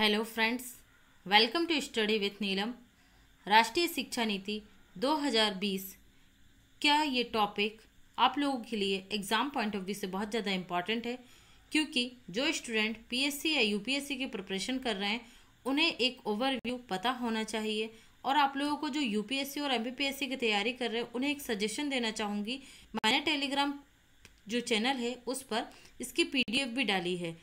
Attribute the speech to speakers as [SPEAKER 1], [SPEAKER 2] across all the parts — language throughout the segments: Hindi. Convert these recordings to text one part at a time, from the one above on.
[SPEAKER 1] Hello friends welcome to study with Neelam राष्ट्रीय शिक्षा नीति 2020 क्या ये टॉपिक आप लोगों के लिए एग्ज़ाम पॉइंट ऑफ व्यू से बहुत ज़्यादा इम्पॉर्टेंट है क्योंकि जो स्टूडेंट पीएससी या यूपीएससी की प्रिपरेशन कर रहे हैं उन्हें एक ओवरव्यू पता होना चाहिए और आप लोगों को जो यूपीएससी और एम की तैयारी कर रहे हैं उन्हें एक सजेशन देना चाहूँगी मैंने टेलीग्राम जो चैनल है उस पर इसकी पी भी डाली है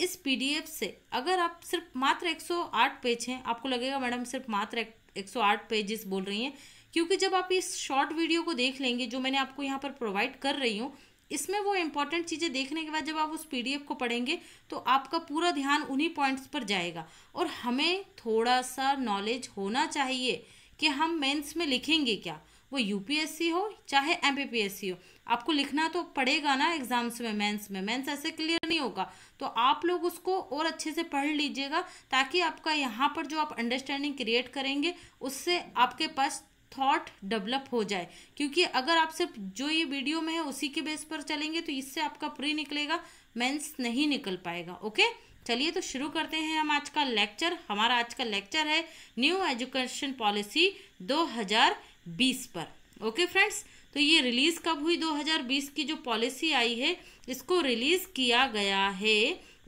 [SPEAKER 1] इस पीडीएफ से अगर आप सिर्फ मात्र 108 पेज हैं आपको लगेगा मैडम सिर्फ मात्र 108 पेजेस बोल रही हैं क्योंकि जब आप इस शॉर्ट वीडियो को देख लेंगे जो मैंने आपको यहाँ पर प्रोवाइड कर रही हूँ इसमें वो इम्पॉर्टेंट चीज़ें देखने के बाद जब आप उस पीडीएफ को पढ़ेंगे तो आपका पूरा ध्यान उन्हीं पॉइंट्स पर जाएगा और हमें थोड़ा सा नॉलेज होना चाहिए कि हम मेंस में लिखेंगे क्या वो यूपीएससी हो चाहे एमपीपीएससी हो आपको लिखना तो पड़ेगा ना एग्जाम्स में मेंस में मेंस ऐसे क्लियर नहीं होगा तो आप लोग उसको और अच्छे से पढ़ लीजिएगा ताकि आपका यहाँ पर जो आप अंडरस्टैंडिंग क्रिएट करेंगे उससे आपके पास थॉट डेवलप हो जाए क्योंकि अगर आप सिर्फ जो ये वीडियो में है उसी के बेस पर चलेंगे तो इससे आपका प्री निकलेगा मेंस नहीं निकल पाएगा ओके चलिए तो शुरू करते हैं हम आज का लेक्चर हमारा आज का लेक्चर है न्यू एजुकेशन पॉलिसी 2020 पर ओके फ्रेंड्स तो ये रिलीज़ कब हुई 2020 की जो पॉलिसी आई है इसको रिलीज़ किया गया है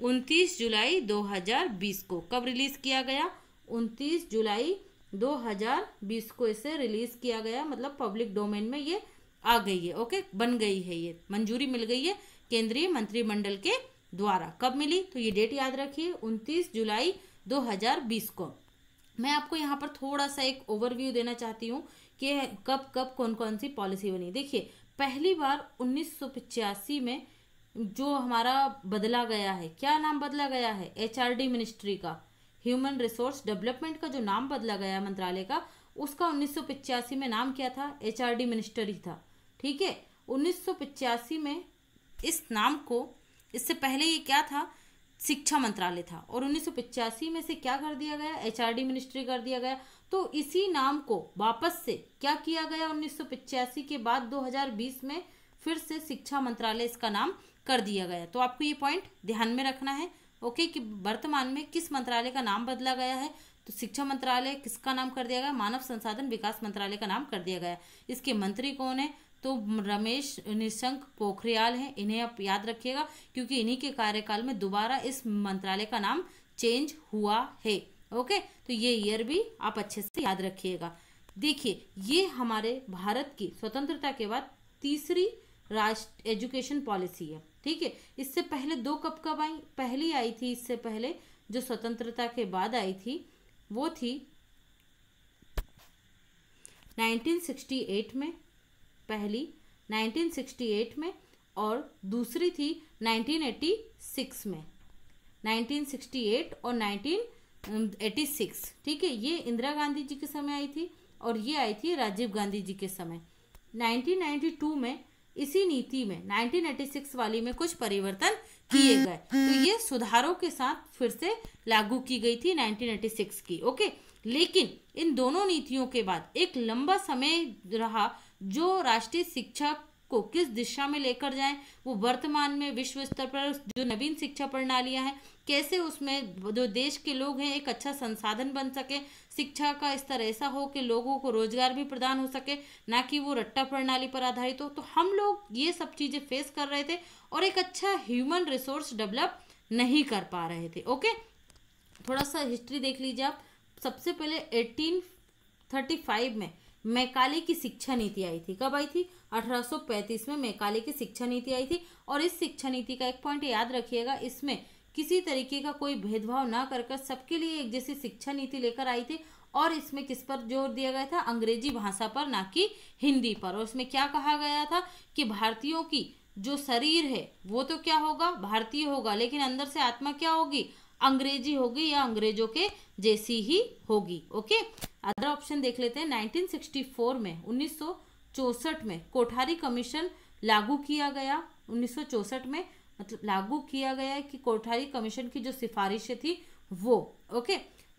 [SPEAKER 1] 29 जुलाई 2020 को कब रिलीज़ किया गया 29 जुलाई 2020 को इसे रिलीज़ किया गया मतलब पब्लिक डोमेन में ये आ गई है ओके बन गई है ये मंजूरी मिल गई है केंद्रीय मंत्रिमंडल के द्वारा कब मिली तो ये डेट याद रखिए 29 जुलाई 2020 को मैं आपको यहाँ पर थोड़ा सा एक ओवरव्यू देना चाहती हूँ कि कब कब कौन कौन सी पॉलिसी बनी देखिए पहली बार उन्नीस में जो हमारा बदला गया है क्या नाम बदला गया है एच मिनिस्ट्री का ह्यूमन रिसोर्स डेवलपमेंट का जो नाम बदला गया मंत्रालय का उसका उन्नीस में नाम क्या था डी मिनिस्टर ही था ठीक है उन्नीस में इस नाम को इससे पहले ये क्या था शिक्षा मंत्रालय था और उन्नीस में से क्या कर दिया गया एच मिनिस्ट्री कर दिया गया तो इसी नाम को वापस से क्या किया गया उन्नीस के बाद 2020 में फिर से शिक्षा मंत्रालय इसका नाम कर दिया गया तो आपको ये पॉइंट ध्यान में रखना है ओके कि वर्तमान में किस मंत्रालय का नाम बदला गया है तो शिक्षा मंत्रालय किसका नाम कर दिया गया मानव संसाधन विकास मंत्रालय का नाम कर दिया गया इसके मंत्री कौन है तो रमेश निशंक पोखरियाल हैं इन्हें आप याद रखिएगा क्योंकि इन्हीं के कार्यकाल में दोबारा इस मंत्रालय का नाम चेंज हुआ है ओके तो ये ईयर भी आप अच्छे से याद रखिएगा देखिए ये हमारे भारत की स्वतंत्रता के बाद तीसरी राष्ट्र एजुकेशन पॉलिसी है ठीक है इससे पहले दो कब कब आई पहली आई थी इससे पहले जो स्वतंत्रता के बाद आई थी वो थी 1968 में पहली 1968 में और दूसरी थी 1986 में 1968 और 1986 ठीक है ये इंदिरा गांधी जी के समय आई थी और ये आई थी राजीव गांधी जी के समय 1992 में इसी नीति में 1986 वाली में कुछ परिवर्तन किए गए तो ये सुधारों के साथ फिर से लागू की गई थी 1986 की ओके लेकिन इन दोनों नीतियों के बाद एक लंबा समय रहा जो राष्ट्रीय शिक्षा को किस दिशा में लेकर जाएं वो वर्तमान में विश्व स्तर पर जो नवीन शिक्षा प्रणालियां हैं कैसे उसमें जो देश के लोग हैं एक अच्छा संसाधन बन सके शिक्षा का स्तर ऐसा हो कि लोगों को रोजगार भी प्रदान हो सके ना कि वो रट्टा प्रणाली पर आधारित हो तो हम लोग ये सब चीज़ें फेस कर रहे थे और एक अच्छा ह्यूमन रिसोर्स डेवलप नहीं कर पा रहे थे ओके थोड़ा सा हिस्ट्री देख लीजिए आप सबसे पहले 1835 में मैकाले की शिक्षा नीति आई थी कब आई थी 1835 में मैकाले की शिक्षा नीति आई थी और इस शिक्षा नीति का एक पॉइंट याद रखिएगा इसमें किसी तरीके का कोई भेदभाव ना कर सबके लिए एक जैसी शिक्षा नीति लेकर आई थी और इसमें किस पर जोर दिया गया था अंग्रेजी भाषा पर ना कि हिंदी पर और इसमें क्या कहा गया था कि भारतीयों की जो शरीर है वो तो क्या होगा भारतीय होगा लेकिन अंदर से आत्मा क्या होगी अंग्रेजी होगी या अंग्रेजों के जैसी ही होगी ओके अदर ऑप्शन देख लेते हैं 1964 में उन्नीस में कोठारी कमीशन लागू किया गया उन्नीस में मतलब लागू किया गया है कि कोठारी कमीशन की जो सिफारिशें थी वो ओके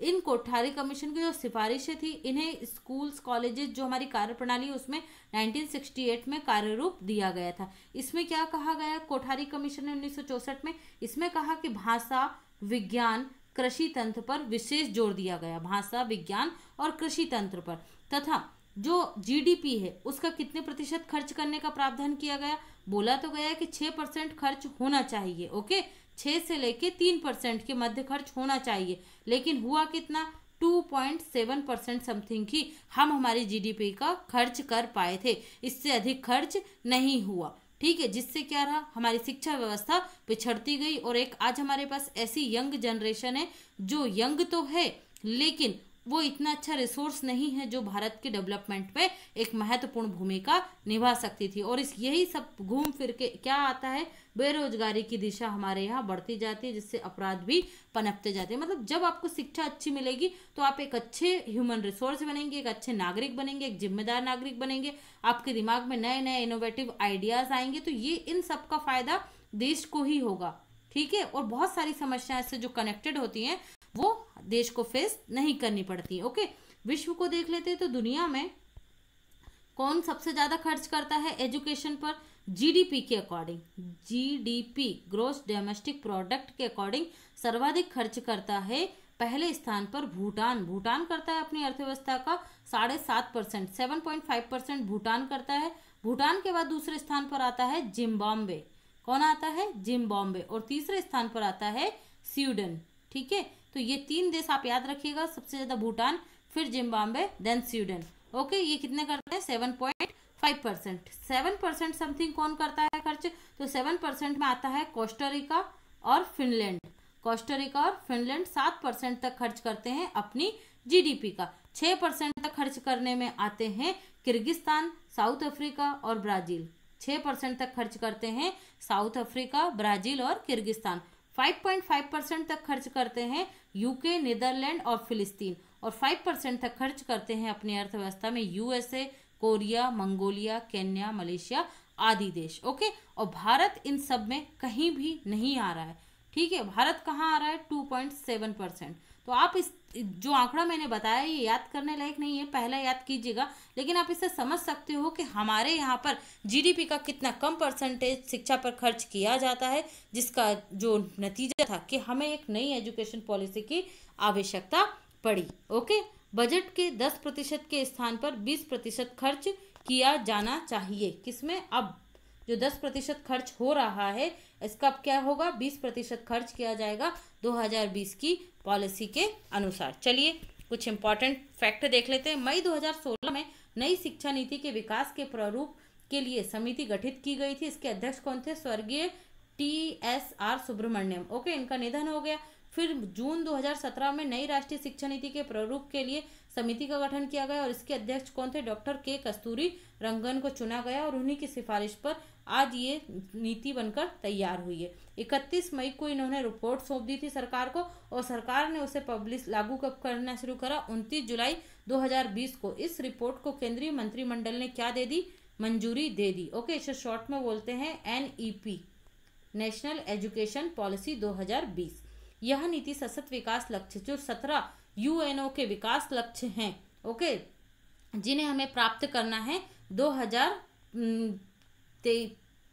[SPEAKER 1] इन कोठारी कमीशन की जो सिफारिशें थी इन्हें स्कूल्स कॉलेजेस जो हमारी कार्य प्रणाली है उसमें 1968 में कार्य रूप दिया गया था इसमें क्या कहा गया कोठारी कमीशन ने उन्नीस में इसमें कहा कि भाषा विज्ञान कृषि तंत्र पर विशेष जोर दिया गया भाषा विज्ञान और कृषि तंत्र पर तथा जो जीडीपी है उसका कितने प्रतिशत खर्च करने का प्रावधान किया गया बोला तो गया कि छः परसेंट खर्च होना चाहिए ओके छः से लेके तीन परसेंट के मध्य खर्च होना चाहिए लेकिन हुआ कितना two point seven percent something ही हम हमारी जीडीपी का खर्च कर पाए थे इससे अधिक खर्च नहीं हुआ ठीक है जिससे क्या रहा हमारी शिक्षा व्यवस्था पिछड़ती गई और एक आज हमारे पास ऐसी यंग जनरेशन है जो यंग तो है लेकिन वो इतना अच्छा रिसोर्स नहीं है जो भारत के डेवलपमेंट में एक महत्वपूर्ण भूमिका निभा सकती थी और इस यही सब घूम फिर के क्या आता है बेरोजगारी की दिशा हमारे यहाँ बढ़ती जाती है जिससे अपराध भी पनपते जाते हैं मतलब जब आपको शिक्षा अच्छी मिलेगी तो आप एक अच्छे ह्यूमन रिसोर्स बनेंगे एक अच्छे नागरिक बनेंगे एक जिम्मेदार नागरिक बनेंगे आपके दिमाग में नए नए इनोवेटिव आइडियाज़ आएंगे तो ये इन सब का फ़ायदा देश को ही होगा ठीक है और बहुत सारी समस्याएं इससे जो कनेक्टेड होती हैं वो देश को फेस नहीं करनी पड़ती ओके विश्व को देख लेते हैं तो दुनिया में कौन सबसे ज़्यादा खर्च करता है एजुकेशन पर जीडीपी के according GDP gross domestic product के अकॉर्डिंग सर्वाधिक खर्च करता है पहले स्थान पर भूटान भूटान करता है अपनी अर्थव्यवस्था का साढ़े सात percent seven point five percent Bhutan करता है भूटान के बाद दूसरे स्थान पर आता है जिम्बाब्वे कौन आता है जिम्बाब्वे और तीसरे स्थान पर आता है स्वीडन ठीक है तो ये तीन देश आप याद रखिएगा सबसे ज़्यादा भूटान फिर जिम्बाब्वे देन स्वीडन ओके ये कितने करते हैं seven point five percent seven percent something कौन करता है खर्च तो सेवन परसेंट में आता है कोस्टरिका और फिनलैंड कोस्टरिका और फिनलैंड सात परसेंट तक खर्च करते हैं अपनी जीडीपी का छः परसेंट तक खर्च करने में आते हैं किर्गिस्तान साउथ अफ्रीका और ब्राज़ील छः परसेंट तक खर्च करते हैं साउथ अफ्रीका ब्राज़ील और किर्गिस्तान फाइव परसेंट तक खर्च करते हैं यूके नीदरलैंड और फिलिस्तीन और फाइव परसेंट तक खर्च करते हैं अपनी अर्थव्यवस्था में USA Korea Mongolia Kenya Malaysia आदि देश ओके और भारत इन सब में कहीं भी नहीं आ रहा है ठीक है भारत कहाँ आ रहा है टू पॉइंट सेवन परसेंट तो आप इस जो आंकड़ा मैंने बताया ये याद करने लायक नहीं है पहला याद कीजिएगा लेकिन आप इससे समझ सकते हो कि हमारे यहाँ पर जीडीपी का कितना कम परसेंटेज शिक्षा पर खर्च किया जाता है जिसका जो नतीजा था कि हमें एक नई एजुकेशन पॉलिसी की आवश्यकता पड़ी ओके बजट के दस प्रतिशत के स्थान पर बीस प्रतिशत खर्च किया जाना चाहिए किसमें अब जो दस प्रतिशत खर्च हो रहा है इसका क्या होगा बीस प्रतिशत खर्च किया जाएगा दो हजार बीस की पॉलिसी के अनुसार चलिए कुछ इंपॉर्टेंट फैक्ट देख लेते हैं मई 2016 में नई शिक्षा नीति के विकास के प्रारूप के लिए समिति गठित की गई थी इसके अध्यक्ष कौन थे स्वर्गीय T S R Subramanian okay इनका निधन हो गया फिर जून 2017 में नई राष्ट्रीय शिक्षा नीति के प्रारूप के लिए समिति का गठन किया गया और इसके अध्यक्ष कौन थे डॉक्टर के कस्तूरी रंगन को चुना गया और उन्हीं की सिफारिश पर आज ये नीति बनकर तैयार हुई है 31 मई को इन्होंने रिपोर्ट सौंप दी थी सरकार को और सरकार ने उसे पब्लिश लागू कब करना शुरू करा 29 जुलाई 2020 को इस रिपोर्ट को केंद्रीय मंत्रिमंडल ने क्या दे दी मंजूरी दे दी ओके इसे शॉर्ट में बोलते हैं एन नेशनल एजुकेशन पॉलिसी 2020 यह नीति सशक्त विकास लक्ष्य जो सत्रह यूएनओ के विकास लक्ष्य हैं ओके जिन्हें हमें प्राप्त करना है दो हजार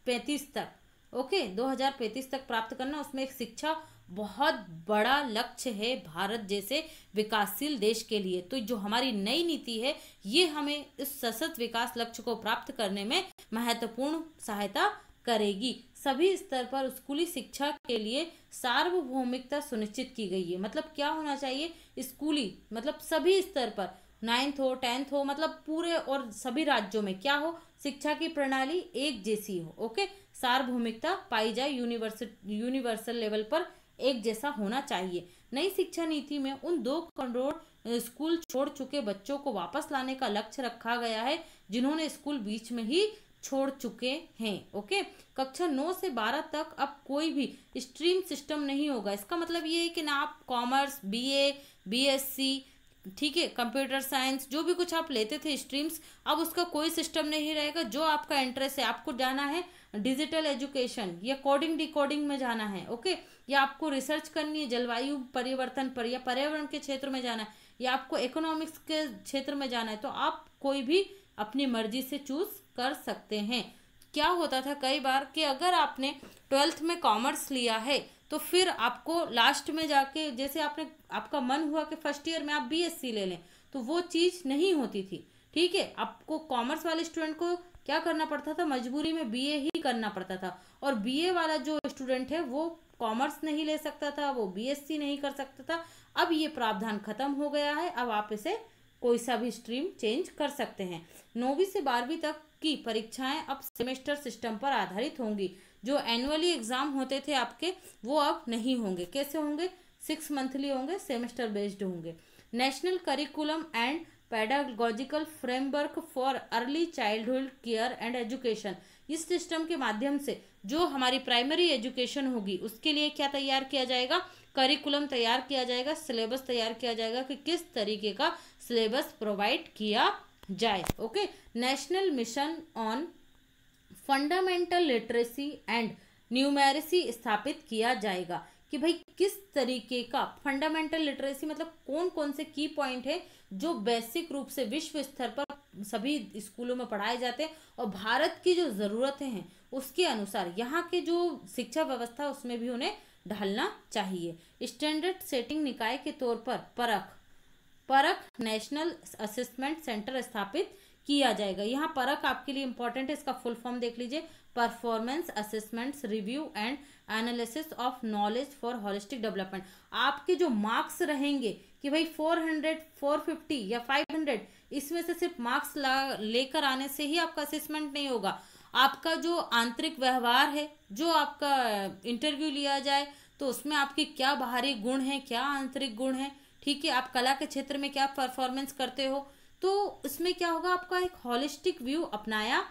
[SPEAKER 1] पैंतीस तक ओके दो हजार पैंतीस तक प्राप्त करना उसमें एक शिक्षा बहुत बड़ा लक्ष्य है भारत जैसे विकासशील देश के लिए तो जो हमारी नई नीति है ये हमें इस सशक्त विकास लक्ष्य को प्राप्त करने में महत्वपूर्ण सहायता करेगी सभी स्तर पर स्कूली शिक्षा के लिए सार्वभौमिकता सुनिश्चित की गई है मतलब क्या होना चाहिए स्कूली मतलब सभी स्तर पर नाइन्थ हो टेंथ हो मतलब पूरे और सभी राज्यों में क्या हो शिक्षा की प्रणाली एक जैसी हो ओके सार्वभौमिकता पाई जाए यूनिवर्सिटी यूनिवर्सल लेवल पर एक जैसा होना चाहिए नई शिक्षा नीति में उन दो करोड़ स्कूल छोड़ चुके बच्चों को वापस लाने का लक्ष्य रखा गया है जिन्होंने स्कूल बीच में ही छोड़ चुके हैं ओके कक्षा नौ से बारह तक अब कोई भी स्ट्रीम सिस्टम नहीं होगा इसका मतलब ये है कि ना आप कॉमर्स बी ए ठीक है कंप्यूटर साइंस जो भी कुछ आप लेते थे स्ट्रीम्स अब उसका कोई सिस्टम नहीं रहेगा जो आपका इंटरेस्ट है आपको जाना है डिजिटल एजुकेशन या कोडिंग डिकोडिंग में जाना है ओके या आपको रिसर्च करनी है जलवायु परिवर्तन पर या पर्यावरण के क्षेत्र में जाना है या आपको इकोनॉमिक्स के क्षेत्र में जाना है तो आप कोई भी अपनी मर्जी से चूज कर सकते हैं क्या होता था कई बार कि अगर आपने ट्वेल्थ में कॉमर्स लिया है तो फिर आपको लास्ट में जाके जैसे आपने आपका मन हुआ कि फर्स्ट ईयर में आप बीएससी ले लें तो वो चीज़ नहीं होती थी ठीक है आपको कॉमर्स वाले स्टूडेंट को क्या करना पड़ता था मजबूरी में बीए ही करना पड़ता था और बीए वाला जो स्टूडेंट है वो कॉमर्स नहीं ले सकता था वो बीएससी नहीं कर सकता था अब ये प्रावधान खत्म हो गया है अब आप इसे कोई सा भी स्ट्रीम चेंज कर सकते हैं नौवीं से बारहवीं तक की परीक्षाएं अब सेमेस्टर सिस्टम पर आधारित होंगी जो एनुअली एग्ज़ाम होते थे आपके वो अब नहीं होंगे कैसे होंगे सिक्स मंथली होंगे सेमेस्टर बेस्ड होंगे national curriculum and pedagogical framework for early childhood care and education इस सिस्टम के माध्यम से जो हमारी प्राइमरी एजुकेशन होगी उसके लिए क्या तैयार किया जाएगा करिकुलम तैयार किया जाएगा सिलेबस तैयार किया जाएगा कि किस तरीके का सिलेबस प्रोवाइड किया जाए okay national mission on fundamental literacy and numeracy स्थापित किया जाएगा कि भाई किस तरीके का फंडामेंटल लिटरेसी मतलब कौन कौन से की पॉइंट है जो बेसिक रूप से विश्व स्तर पर सभी स्कूलों में पढ़ाए जाते हैं और भारत की जो ज़रूरतें हैं उसके अनुसार यहाँ के जो शिक्षा व्यवस्था उसमें भी उन्हें ढालना चाहिए स्टैंडर्ड सेटिंग निकाय के तौर पर परख परख नेशनल असिस्मेंट सेंटर स्थापित किया जाएगा यहाँ परख आपके लिए इंपॉर्टेंट है इसका फुल फॉर्म देख लीजिए performance assessments review and analysis of knowledge for holistic development आपके जो मार्क्स रहेंगे कि भाई 400, 450 या 500 इसमें से सिर्फ मार्क्स लेकर आने से ही आपका असेसमेंट नहीं होगा आपका जो आंतरिक व्यवहार है जो आपका इंटरव्यू लिया जाए तो उसमें आपके क्या बाहरी गुण हैं क्या आंतरिक गुण हैं ठीक है आप कला के क्षेत्र में क्या परफॉर्मेंस करते हो तो इसमें क्या होगा आपका एक हॉलिस्टिक व्यू अपनाया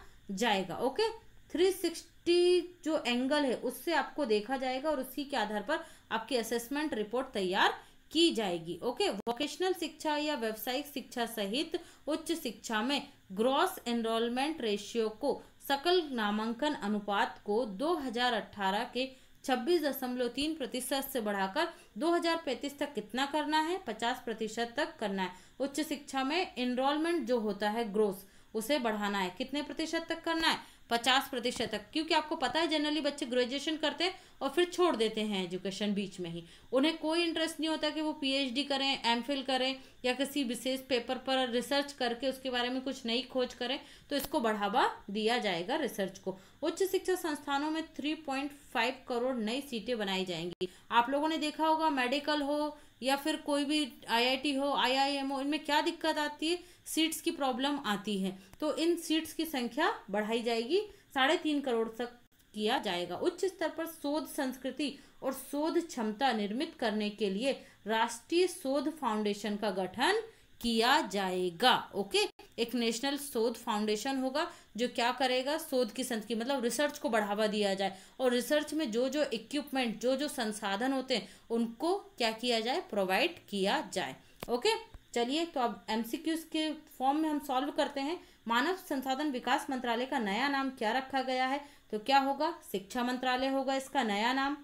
[SPEAKER 1] जाएगा ओके थ्री सिक्सटी जो एंगल है उससे आपको देखा जाएगा और उसी के आधार पर आपकी असेसमेंट रिपोर्ट तैयार की जाएगी ओके वोकेशनल शिक्षा या व्यावसायिक शिक्षा सहित उच्च शिक्षा में ग्रॉस एनरोलमेंट रेशियो को सकल नामांकन अनुपात को 2018 के छब्बीस दशमलव तीन प्रतिशत से बढ़ाकर 2035 तक कितना करना है 50 प्रतिशत तक करना है उच्च शिक्षा में इनरोलमेंट जो होता है ग्रोथ उसे बढ़ाना है कितने प्रतिशत तक करना है पचास प्रतिशत तक क्योंकि आपको पता है जनरली बच्चे ग्रेजुएशन करते हैं और फिर छोड़ देते हैं एजुकेशन बीच में ही उन्हें कोई इंटरेस्ट नहीं होता कि वो पीएचडी करें एम करें या किसी विशेष पेपर पर रिसर्च करके उसके बारे में कुछ नई खोज करें तो इसको बढ़ावा दिया जाएगा रिसर्च को उच्च शिक्षा संस्थानों में थ्री पॉइंट फाइव करोड़ नई सीटें बनाई जाएंगी आप लोगों ने देखा होगा मेडिकल हो या फिर कोई भी आईआईटी हो आईआईएम इनमें क्या दिक्कत आती है सीट्स की प्रॉब्लम आती है तो इन सीट्स की संख्या बढ़ाई जाएगी साढ़े तीन करोड़ तक किया जाएगा उच्च स्तर पर शोध संस्कृति और शोध क्षमता निर्मित करने के लिए राष्ट्रीय शोध फाउंडेशन का गठन किया जाएगा ओके एक नेशनल शोध फाउंडेशन होगा जो क्या करेगा शोध की संस्कृति मतलब रिसर्च को बढ़ावा दिया जाए और रिसर्च में जो जो इक्विपमेंट जो जो संसाधन होते हैं उनको क्या किया जाए प्रोवाइड किया जाए ओके चलिए तो अब एम के फॉर्म में हम सॉल्व करते हैं मानव संसाधन विकास मंत्रालय का नया नाम क्या रखा गया है तो क्या होगा शिक्षा मंत्रालय होगा इसका नया नाम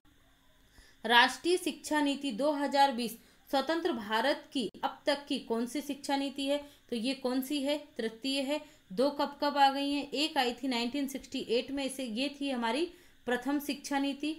[SPEAKER 1] राष्ट्रीय शिक्षा नीति स्वतंत्र भारत की अब तक की कौन सी शिक्षा नीति है तो ये कौन सी है तृतीय है दो कब कब आ गई हैं एक आई थी 1968 में इसे ये थी हमारी प्रथम शिक्षा नीति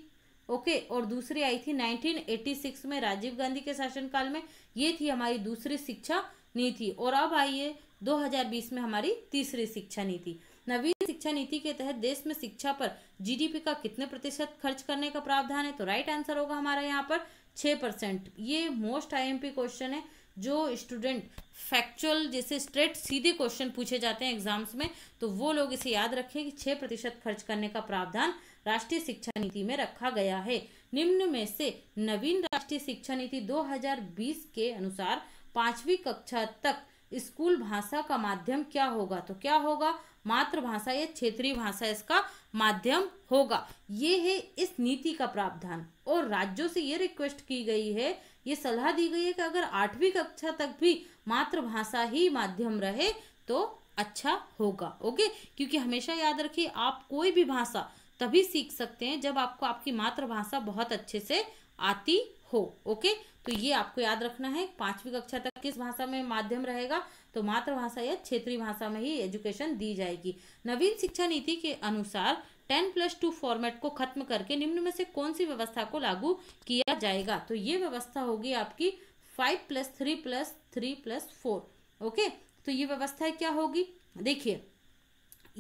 [SPEAKER 1] ओके और दूसरी आई थी 1986 में राजीव गांधी के शासनकाल में ये थी हमारी दूसरी शिक्षा नीति और अब आई है 2020 में हमारी तीसरी शिक्षा नीति नवीन शिक्षा नीति के तहत देश में शिक्षा पर जीडीपी का कितने प्रतिशत खर्च करने का प्रावधान है तो राइट आंसर होगा हमारा यहाँ पर छः परसेंट ये मोस्ट आईएमपी क्वेश्चन है जो स्टूडेंट फैक्चुअल जैसे स्ट्रेट सीधे क्वेश्चन पूछे जाते हैं एग्जाम्स में तो वो लोग इसे याद रखें कि छः प्रतिशत खर्च करने का प्रावधान राष्ट्रीय शिक्षा नीति में रखा गया है निम्न में से नवीन राष्ट्रीय शिक्षा नीति 2020 के अनुसार पाँचवीं कक्षा तक स्कूल भाषा का माध्यम क्या होगा तो क्या होगा मातृभाषा या क्षेत्रीय भाषा इसका माध्यम होगा ये है इस नीति का प्रावधान और राज्यों से ये रिक्वेस्ट की गई है ये सलाह दी गई है कि अगर आठवीं कक्षा तक भी मातृभाषा ही माध्यम रहे तो अच्छा होगा ओके क्योंकि हमेशा याद रखिए आप कोई भी भाषा तभी सीख सकते हैं जब आपको आपकी मातृभाषा बहुत अच्छे से आती हो ओके तो ये आपको याद रखना है पांचवी कक्षा तक किस भाषा में माध्यम रहेगा तो मातृभाषा या क्षेत्रीय भाषा में ही एजुकेशन दी जाएगी नवीन शिक्षा नीति के अनुसार टेन प्लस टू फॉर्मेट को खत्म करके निम्न में से कौन सी व्यवस्था को लागू किया जाएगा तो ये व्यवस्था होगी आपकी five plus three plus three plus four okay तो ये व्यवस्था क्या होगी देखिए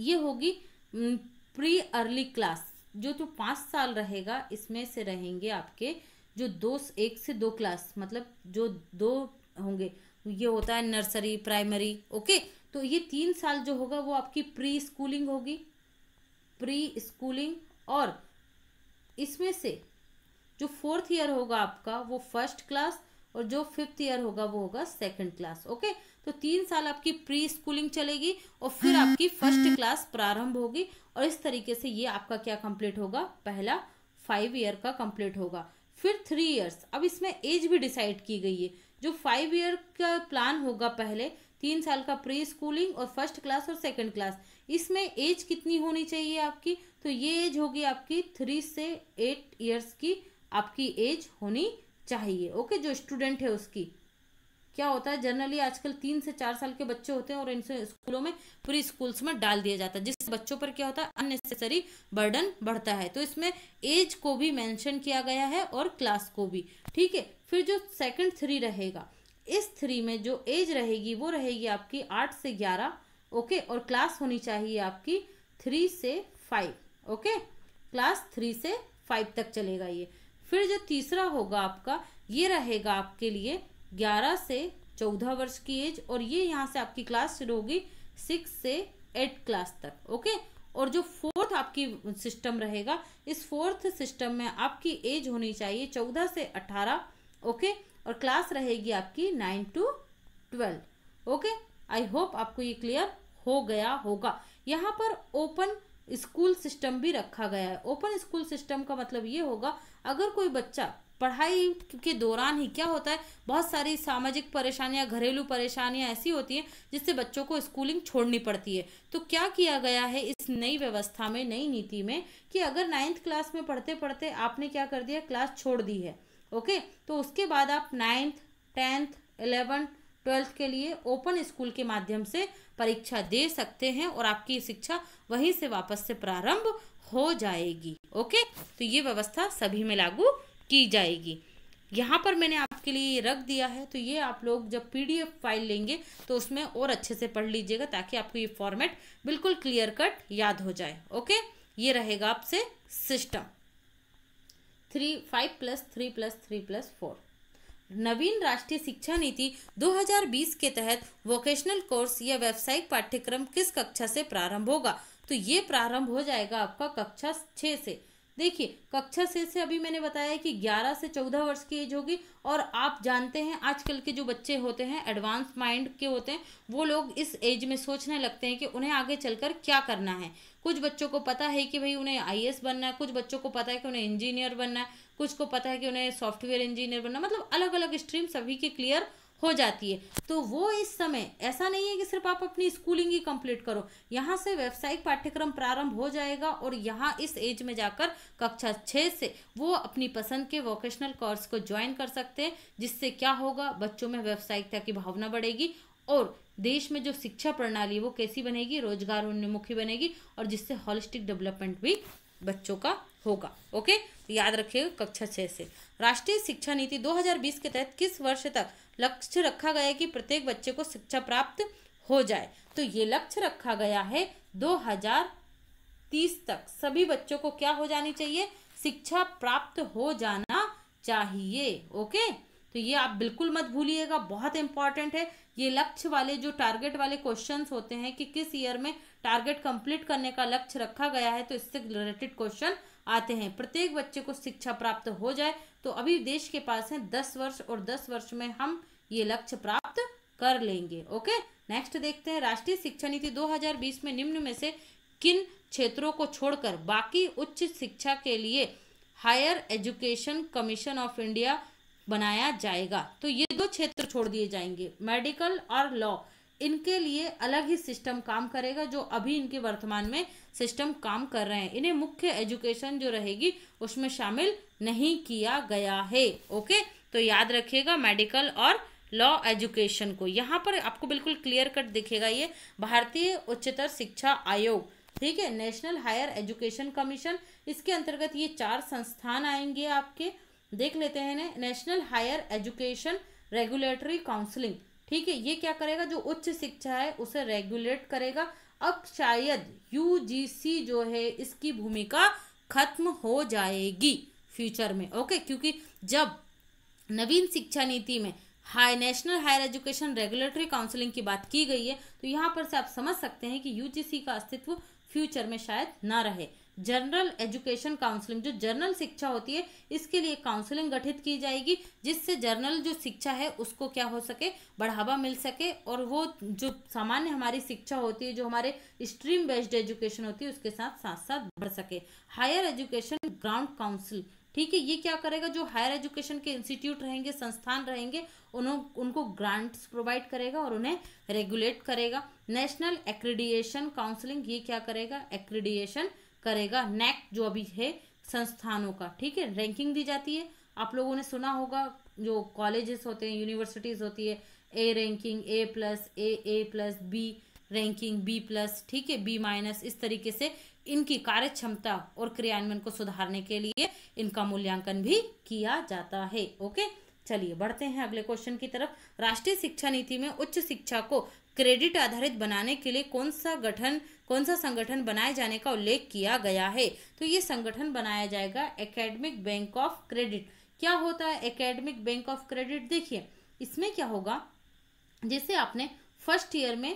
[SPEAKER 1] ये होगी प्री अर्ली क्लास जो तो पाँच साल रहेगा इसमें से रहेंगे आपके जो दो एक से दो क्लास मतलब जो दो होंगे ये होता है नर्सरी प्राइमरी ओके तो ये तीन साल जो होगा वो आपकी प्री स्कूलिंग होगी प्री स्कूलिंग और इसमें से जो फोर्थ ईयर होगा आपका वो फर्स्ट क्लास और जो फिफ्थ ईयर होगा वो होगा सेकंड क्लास ओके तो तीन साल आपकी प्री स्कूलिंग चलेगी और फिर हम्म, आपकी फर्स्ट हम्म। क्लास प्रारंभ होगी और इस तरीके से ये आपका क्या कंप्लीट होगा पहला फाइव ईयर का कंप्लीट होगा फिर थ्री ईयर्स अब इसमें एज भी डिसाइड की गई है जो फाइव ईयर का प्लान होगा पहले तीन साल का प्री स्कूलिंग और फर्स्ट क्लास और सेकंड क्लास इसमें एज कितनी होनी चाहिए आपकी तो ये एज होगी आपकी थ्री से एट ईयर्स की आपकी एज होनी चाहिए ओके जो स्टूडेंट है उसकी क्या होता है जनरली आजकल तीन से चार साल के बच्चे होते हैं और इनसे स्कूलों में प्री स्कूल्स में डाल दिया जाता है जिससे बच्चों पर क्या होता है अननेसेसरी बर्डन बढ़ता है तो इसमें एज को भी मैंशन किया गया है और क्लास को भी ठीक है फिर जो सेकेंड थ्री रहेगा इस थ्री में जो एज रहेगी वो रहेगी आपकी आठ से ग्यारह ओके और क्लास होनी चाहिए आपकी थ्री से फाइव ओके क्लास थ्री से फाइव तक चलेगा ये फिर जो तीसरा होगा आपका ये रहेगा आपके लिए ग्यारह से चौदह वर्ष की एज और ये यहाँ से आपकी क्लास शुरू होगी सिक्स से एट क्लास तक ओके और जो फोर्थ आपकी सिस्टम रहेगा इस फोर्थ सिस्टम में आपकी एज होनी चाहिए चौदह से अठारह ओके और क्लास रहेगी आपकी nine to twelve okay I hope आपको ये क्लियर हो गया होगा यहाँ पर ओपन स्कूल सिस्टम भी रखा गया है ओपन स्कूल सिस्टम का मतलब ये होगा अगर कोई बच्चा पढ़ाई के दौरान ही क्या होता है बहुत सारी सामाजिक परेशानियां घरेलू परेशानियां ऐसी होती हैं जिससे बच्चों को स्कूलिंग छोड़नी पड़ती है तो क्या किया गया है इस नई व्यवस्था में नई नीति में कि अगर नाइन्थ क्लास में पढ़ते पढ़ते आपने क्या कर दिया क्लास छोड़ दी है ओके तो उसके बाद आप नाइन्थ टेंथ एलेवेंथ ट्वेल्थ के लिए ओपन स्कूल के माध्यम से परीक्षा दे सकते हैं और आपकी शिक्षा वहीं से वापस से प्रारंभ हो जाएगी ओके तो ये व्यवस्था सभी में लागू की जाएगी यहाँ पर मैंने आपके लिए रख दिया है तो ये आप लोग जब पीडीएफ फाइल लेंगे तो उसमें और अच्छे से पढ़ लीजिएगा ताकि आपको ये फॉर्मेट बिल्कुल क्लियर कट याद हो जाए ओके ये रहेगा आपसे system three five plus three plus three plus four नवीन राष्ट्रीय शिक्षा नीति 2020 के तहत वोकेशनल कोर्स या व्यावसायिक पाठ्यक्रम किस कक्षा से प्रारंभ होगा तो ये प्रारंभ हो जाएगा आपका कक्षा छः से देखिए कक्षा से से अभी मैंने बताया कि 11 से 14 वर्ष की एज होगी और आप जानते हैं आजकल के जो बच्चे होते हैं एडवांस माइंड के होते हैं वो लोग इस एज में सोचने लगते हैं कि उन्हें आगे चलकर क्या करना है कुछ बच्चों को पता है कि भाई उन्हें आई बनना है कुछ बच्चों को पता है कि उन्हें इंजीनियर बनना है कुछ को पता है कि उन्हें सॉफ्टवेयर इंजीनियर बनना मतलब अलग अलग स्ट्रीम सभी के क्लियर हो जाती है तो वो इस समय ऐसा नहीं है कि सिर्फ आप अपनी स्कूलिंग ही कंप्लीट करो यहाँ से व्यावसायिक पाठ्यक्रम प्रारंभ हो जाएगा और यहाँ इस एज में जाकर कक्षा छः से वो अपनी पसंद के वोकेशनल कोर्स को ज्वाइन कर सकते हैं जिससे क्या होगा बच्चों में व्यावसायिकता की भावना बढ़ेगी और देश में जो शिक्षा प्रणाली वो कैसी बनेगी रोजगार उन्मुखी बनेगी और जिससे हॉलिस्टिक डेवलपमेंट भी बच्चों का होगा ओके तो याद रखिए कक्षा छः से राष्ट्रीय शिक्षा नीति 2020 के तहत किस वर्ष तक लक्ष्य रखा गया है कि प्रत्येक बच्चे को शिक्षा प्राप्त हो जाए तो ये लक्ष्य रखा गया है 2030 तक सभी बच्चों को क्या हो जानी चाहिए शिक्षा प्राप्त हो जाना चाहिए ओके तो ये आप बिल्कुल मत भूलिएगा बहुत इंपॉर्टेंट है ये लक्ष्य वाले जो टारगेट वाले क्वेश्चन होते हैं कि किस ईयर में टारगेट कंप्लीट करने का लक्ष्य रखा गया है तो इससे रिलेटेड क्वेश्चन आते हैं प्रत्येक बच्चे को शिक्षा प्राप्त हो जाए तो अभी देश के पास है दस वर्ष और दस वर्ष में हम ये लक्ष्य प्राप्त कर लेंगे ओके नेक्स्ट देखते हैं राष्ट्रीय शिक्षा नीति 2020 में निम्न में से किन क्षेत्रों को छोड़कर बाकी उच्च शिक्षा के लिए higher education commission of India बनाया जाएगा तो ये दो क्षेत्र छोड़ दिए जाएंगे मेडिकल और लॉ इनके लिए अलग ही सिस्टम काम करेगा जो अभी इनके वर्तमान में सिस्टम काम कर रहे हैं इन्हें मुख्य एजुकेशन जो रहेगी उसमें शामिल नहीं किया गया है ओके तो याद रखिएगा मेडिकल और लॉ एजुकेशन को यहाँ पर आपको बिल्कुल क्लियर कट दिखेगा ये भारतीय उच्चतर शिक्षा आयोग ठीक है नेशनल हायर एजुकेशन कमीशन इसके अंतर्गत ये चार संस्थान आएंगे आपके देख लेते हैं ने, national higher education regulatory counselling ठीक है ये क्या करेगा जो उच्च शिक्षा है उसे रेगुलेट करेगा अब शायद यूजीसी जो है इसकी भूमिका खत्म हो जाएगी फ्यूचर में ओके क्योंकि जब नवीन शिक्षा नीति में high national higher education regulatory counselling की बात की गई है तो यहाँ पर से आप समझ सकते हैं कि यूजीसी का अस्तित्व फ्यूचर में शायद ना रहे जनरल एजुकेशन काउंसलिंग जो जनरल शिक्षा होती है इसके लिए काउंसलिंग गठित की जाएगी जिससे जनरल जो शिक्षा है उसको क्या हो सके बढ़ावा मिल सके और वो जो सामान्य हमारी शिक्षा होती है जो हमारे स्ट्रीम बेस्ड एजुकेशन होती है उसके साथ साथ साथ बढ़ सके हायर एजुकेशन ग्राउंड काउंसिल ठीक है ये क्या करेगा जो हायर एजुकेशन के इंस्टीट्यूट रहेंगे संस्थान रहेंगे उन्हों उनको ग्रांट्स प्रोवाइड करेगा और उन्हें रेगुलेट करेगा नेशनल एक्रीडिएशन काउंसलिंग ये क्या करेगा एक्रीडिएशन करेगा नेक जो अभी है संस्थानों का ठीक है रैंकिंग दी जाती है आप लोगों ने सुना होगा जो कॉलेजेस होते हैं यूनिवर्सिटीज़ होती है A ranking A plus A A plus B ranking B plus ठीक है बी माइनस इस तरीके से इनकी कार्य क्षमता और क्रियान्वयन को सुधारने के लिए इनका मूल्यांकन भी किया जाता है ओके चलिए बढ़ते हैं अगले क्वेश्चन की तरफ राष्ट्रीय शिक्षा नीति में उच्च शिक्षा को क्रेडिट आधारित बनाने के लिए कौन सा गठन कौन सा संगठन बनाए जाने का उल्लेख किया गया है तो ये संगठन बनाया जाएगा एकेडमिक बैंक ऑफ क्रेडिट क्या होता है एकेडमिक बैंक ऑफ क्रेडिट देखिए इसमें क्या होगा जैसे आपने फर्स्ट ईयर में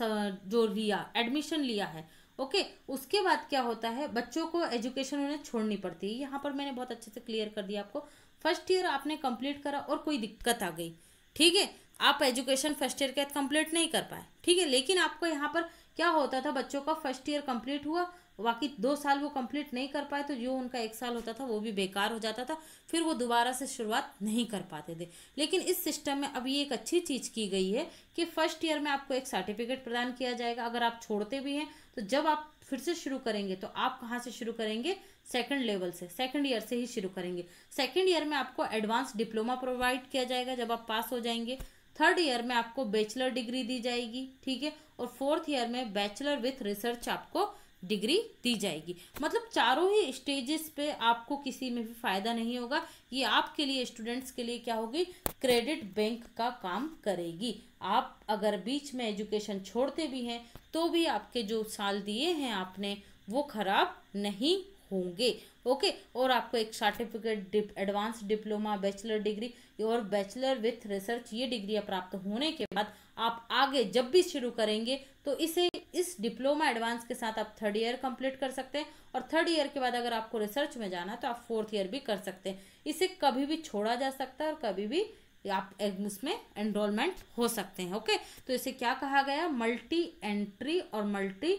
[SPEAKER 1] जो लिया एडमिशन लिया है ओके उसके बाद क्या होता है बच्चों को एजुकेशन उन्हें छोड़नी पड़ती है यहाँ पर मैंने बहुत अच्छे से क्लियर कर दिया आपको फर्स्ट ईयर आपने कंप्लीट करा और कोई दिक्कत आ गई ठीक है आप एजुकेशन फर्स्ट ईयर के बाद कंप्लीट नहीं कर पाए ठीक है लेकिन आपको यहाँ पर क्या होता था बच्चों का फर्स्ट ईयर कंप्लीट हुआ बाकी दो साल वो कंप्लीट नहीं कर पाए तो जो उनका एक साल होता था वो भी बेकार हो जाता था फिर वो दोबारा से शुरुआत नहीं कर पाते थे लेकिन इस सिस्टम में अब ये एक अच्छी चीज़ की गई है कि फर्स्ट ईयर में आपको एक सर्टिफिकेट प्रदान किया जाएगा अगर आप छोड़ते भी हैं तो जब आप फिर से शुरू करेंगे तो आप कहाँ से शुरू करेंगे सेकेंड लेवल से सेकेंड ईयर से ही शुरू करेंगे सेकेंड ईयर में आपको एडवांस डिप्लोमा प्रोवाइड किया जाएगा जब आप पास हो जाएंगे थर्ड ईयर में आपको बैचलर डिग्री दी जाएगी ठीक है और फोर्थ ईयर में बैचलर विथ रिसर्च आपको डिग्री दी जाएगी मतलब चारों ही स्टेजेस पे आपको किसी में भी फ़ायदा नहीं होगा ये आपके लिए स्टूडेंट्स के लिए क्या होगी क्रेडिट बैंक का काम करेगी आप अगर बीच में एजुकेशन छोड़ते भी हैं तो भी आपके जो साल दिए हैं आपने वो ख़राब नहीं होंगे ओके और आपको एक certificate dip advance diploma bachelor degree और बैचलर विथ रिसर्च ये डिग्रियाँ प्राप्त होने के बाद आप आगे जब भी शुरू करेंगे तो इसे इस डिप्लोमा एडवांस के साथ आप थर्ड ईयर कंप्लीट कर सकते हैं और थर्ड ईयर के बाद अगर आपको रिसर्च में जाना है तो आप फोर्थ ईयर भी कर सकते हैं इसे कभी भी छोड़ा जा सकता है और कभी भी आप उसमें एनरोलमेंट हो सकते हैं ओके तो इसे क्या कहा गया मल्टी एंट्री और मल्टी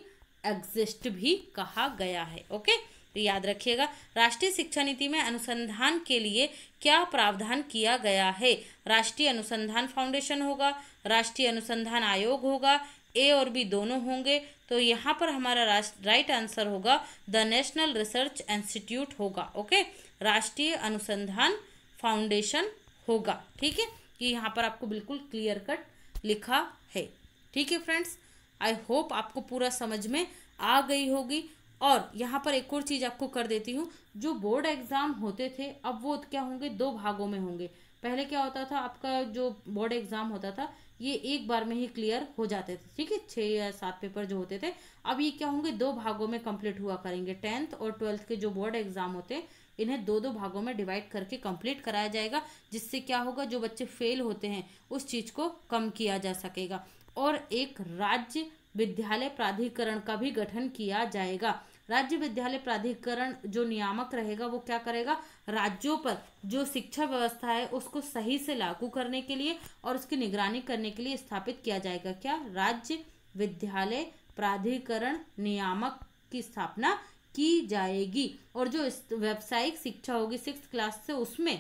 [SPEAKER 1] एग्जिस्ट भी कहा गया है ओके तो याद रखिएगा राष्ट्रीय शिक्षा नीति में अनुसंधान के लिए क्या प्रावधान किया गया है राष्ट्रीय अनुसंधान फाउंडेशन होगा राष्ट्रीय अनुसंधान आयोग होगा ए और बी दोनों होंगे तो यहाँ पर हमारा राइट आंसर होगा द नेशनल रिसर्च इंस्टीट्यूट होगा ओके राष्ट्रीय अनुसंधान फाउंडेशन होगा ठीक है कि यहाँ पर आपको बिल्कुल क्लियर कट लिखा है ठीक है फ्रेंड्स आई होप आपको पूरा समझ में आ गई होगी और यहाँ पर एक और चीज़ आपको कर देती हूँ जो बोर्ड एग्ज़ाम होते थे अब वो क्या होंगे दो भागों में होंगे पहले क्या होता था आपका जो बोर्ड एग्ज़ाम होता था ये एक बार में ही क्लियर हो जाते थे ठीक है छः या सात पेपर जो होते थे अब ये क्या होंगे दो भागों में कंप्लीट हुआ करेंगे टेंथ और ट्वेल्थ के जो बोर्ड एग्ज़ाम होते हैं इन्हें दो दो भागों में डिवाइड करके कंप्लीट कराया जाएगा जिससे क्या होगा जो बच्चे फेल होते हैं उस चीज़ को कम किया जा सकेगा और एक राज्य विद्यालय प्राधिकरण का भी गठन किया जाएगा राज्य विद्यालय प्राधिकरण जो नियामक रहेगा वो क्या करेगा राज्यों पर जो शिक्षा व्यवस्था है उसको सही से लागू करने के लिए और उसकी निगरानी करने के लिए स्थापित किया जाएगा क्या राज्य विद्यालय प्राधिकरण नियामक की स्थापना की जाएगी और जो व्यावसायिक शिक्षा होगी सिक्स क्लास से उसमें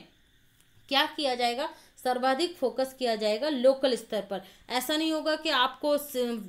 [SPEAKER 1] क्या किया जाएगा सर्वाधिक फोकस किया जाएगा लोकल स्तर पर ऐसा नहीं होगा कि आपको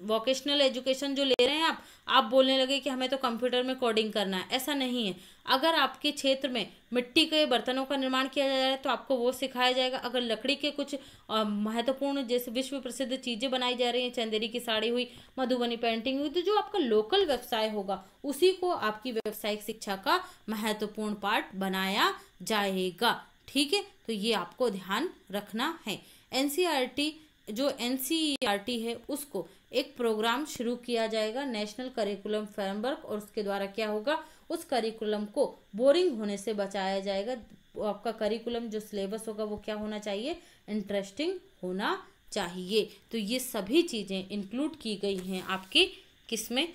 [SPEAKER 1] वोकेशनल एजुकेशन जो ले रहे हैं आप आप बोलने लगे कि हमें तो कंप्यूटर में कोडिंग करना है ऐसा नहीं है अगर आपके क्षेत्र में मिट्टी के बर्तनों का निर्माण किया जा रहा है तो आपको वो सिखाया जाएगा अगर लकड़ी के कुछ महत्वपूर्ण जैसे विश्व प्रसिद्ध चीज़ें बनाई जा रही हैं चंदेरी की साड़ी हुई मधुबनी पेंटिंग हुई तो जो आपका लोकल व्यवसाय होगा उसी को आपकी व्यावसायिक शिक्षा का महत्वपूर्ण पार्ट बनाया जाएगा ठीक है तो ये आपको ध्यान रखना है एनसीईआरटी e जो एनसीईआरटी e है उसको एक प्रोग्राम शुरू किया जाएगा नेशनल करिकुलम फ्रेमवर्क और उसके द्वारा क्या होगा उस करिकुलम को बोरिंग होने से बचाया जाएगा आपका करिकुलम जो सिलेबस होगा वो क्या होना चाहिए इंटरेस्टिंग होना चाहिए तो ये सभी चीज़ें इंक्लूड की गई हैं आपके किस में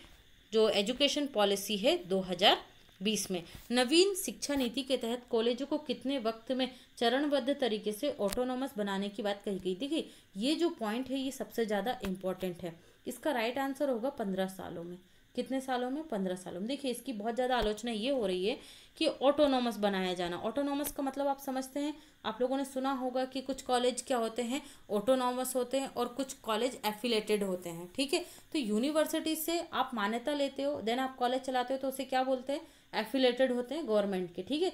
[SPEAKER 1] जो एजुकेशन पॉलिसी है हज़ार बीस में नवीन शिक्षा नीति के तहत कॉलेजों को कितने वक्त में चरणबद्ध तरीके से ऑटोनोमस बनाने की बात कही गई देखिए ये जो पॉइंट है ये सबसे ज़्यादा इम्पॉर्टेंट है इसका राइट आंसर होगा पंद्रह सालों में कितने सालों में पंद्रह सालों में देखिए इसकी बहुत ज़्यादा आलोचना ये हो रही है कि ऑटोनोमस बनाया जाना ऑटोनोमस का मतलब आप समझते हैं आप लोगों ने सुना होगा कि कुछ कॉलेज क्या होते हैं ऑटोनोमस होते हैं और कुछ कॉलेज एफिलेटेड होते हैं ठीक है तो यूनिवर्सिटी से आप मान्यता लेते हो देन आप कॉलेज चलाते हो तो उसे क्या बोलते हैं एफिलेटेड होते हैं गवर्नमेंट के ठीक है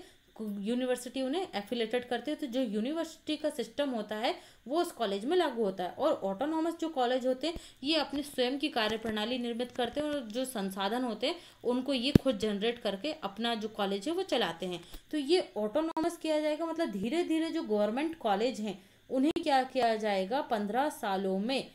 [SPEAKER 1] यूनिवर्सिटी उन्हें एफिलेटेड करते हैं तो जो यूनिवर्सिटी का सिस्टम होता है वो उस कॉलेज में लागू होता है और ऑटोनॉमस जो कॉलेज होते हैं ये अपने स्वयं की कार्यप्रणाली निर्मित करते हैं और जो संसाधन होते हैं उनको ये खुद जनरेट करके अपना जो कॉलेज है वो चलाते हैं तो ये ऑटोनॉमस किया जाएगा मतलब धीरे धीरे जो गवर्नमेंट कॉलेज हैं उन्हें क्या किया जाएगा पंद्रह सालों में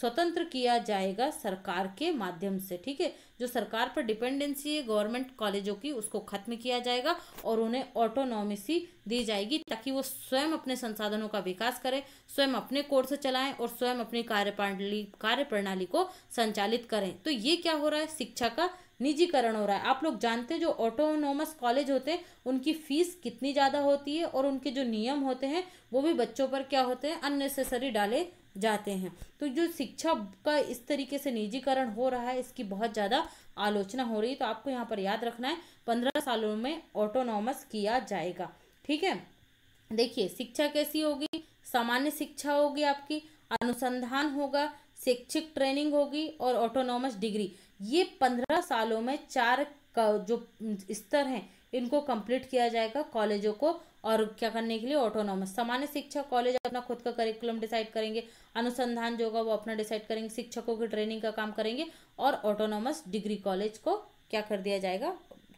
[SPEAKER 1] स्वतंत्र किया जाएगा सरकार के माध्यम से ठीक है जो सरकार पर डिपेंडेंसी है गवर्नमेंट कॉलेजों की उसको खत्म किया जाएगा और उन्हें ऑटोनॉमिसी दी जाएगी ताकि वो स्वयं अपने संसाधनों का विकास करें स्वयं अपने कोर्स चलाएं और स्वयं अपनी कार्यप्रणाली कार्यप्रणाली को संचालित करें तो ये क्या हो रहा है शिक्षा का निजीकरण हो रहा है आप लोग जानते हैं जो ऑटोनोमस कॉलेज होते हैं उनकी फीस कितनी ज़्यादा होती है और उनके जो नियम होते हैं वो भी बच्चों पर क्या होते हैं अननेसेसरी डाले जाते हैं तो जो शिक्षा का इस तरीके से निजीकरण हो रहा है इसकी बहुत ज़्यादा आलोचना हो रही है तो आपको यहाँ पर याद रखना है पंद्रह सालों में ऑटोनॉमस किया जाएगा ठीक है देखिए शिक्षा कैसी होगी सामान्य शिक्षा होगी आपकी अनुसंधान होगा शैक्षिक ट्रेनिंग होगी और ऑटोनॉमस डिग्री ये पंद्रह सालों में चार का जो स्तर हैं इनको कंप्लीट किया जाएगा कॉलेजों को और क्या करने के लिए ऑटोनॉमस सामान्य शिक्षा कॉलेज अपना खुद का करिकुलम डिसाइड करेंगे अनुसंधान जो होगा वो अपना डिसाइड करेंगे शिक्षकों की ट्रेनिंग का काम करेंगे और ऑटोनॉमस डिग्री कॉलेज को क्या कर दिया जाएगा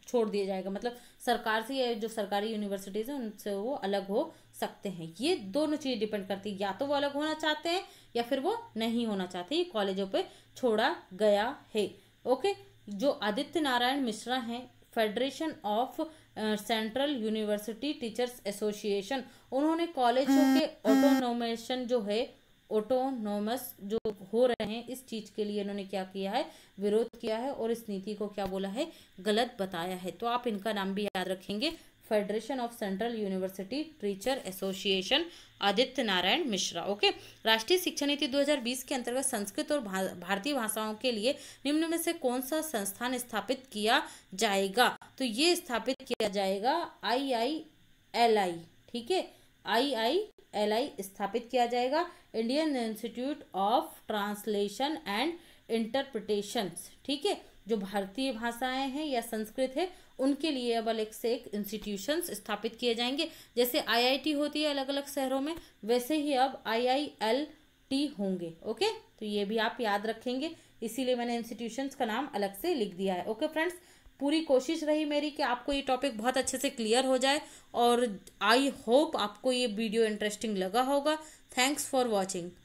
[SPEAKER 1] छोड़ दिया जाएगा मतलब सरकार से जो सरकारी यूनिवर्सिटीज़ हैं उनसे वो अलग हो सकते हैं ये दोनों चीज़ डिपेंड करती है या तो वो अलग होना चाहते हैं या फिर वो नहीं होना चाहते ये कॉलेजों पे छोड़ा गया है ओके जो आदित्य नारायण मिश्रा हैं federation of central university teachers association उन्होंने कॉलेजों हम्म, के ऑटोनोमेशन हम्म। जो है ऑटोनोमस जो हो रहे हैं इस चीज के लिए इन्होंने क्या किया है विरोध किया है और इस नीति को क्या बोला है गलत बताया है तो आप इनका नाम भी याद रखेंगे federation of central university teacher association Aditya Narayan Mishra okay राष्ट्रीय शिक्षा नीति 2020 के अंतर्गत संस्कृत और भा, भारतीय भाषाओं के लिए निम्न में से कौन सा संस्थान स्थापित किया जाएगा तो ये स्थापित किया जाएगा आई आई एल आई ठीक है आई आई एल आई स्थापित किया जाएगा Indian institute of translation and interpretation ठीक है जो भारतीय भाषाएं हैं या संस्कृत है उनके लिए अब अलग से एक इंस्टीट्यूशन स्थापित किए जाएंगे जैसे आईआईटी होती है अलग अलग शहरों में वैसे ही अब आईआईएलटी होंगे ओके तो ये भी आप याद रखेंगे इसीलिए मैंने इंस्टीट्यूशंस का नाम अलग से लिख दिया है ओके फ्रेंड्स पूरी कोशिश रही मेरी कि आपको ये टॉपिक बहुत अच्छे से क्लियर हो जाए और आई होप आपको ये वीडियो इंटरेस्टिंग लगा होगा थैंक्स फॉर वॉचिंग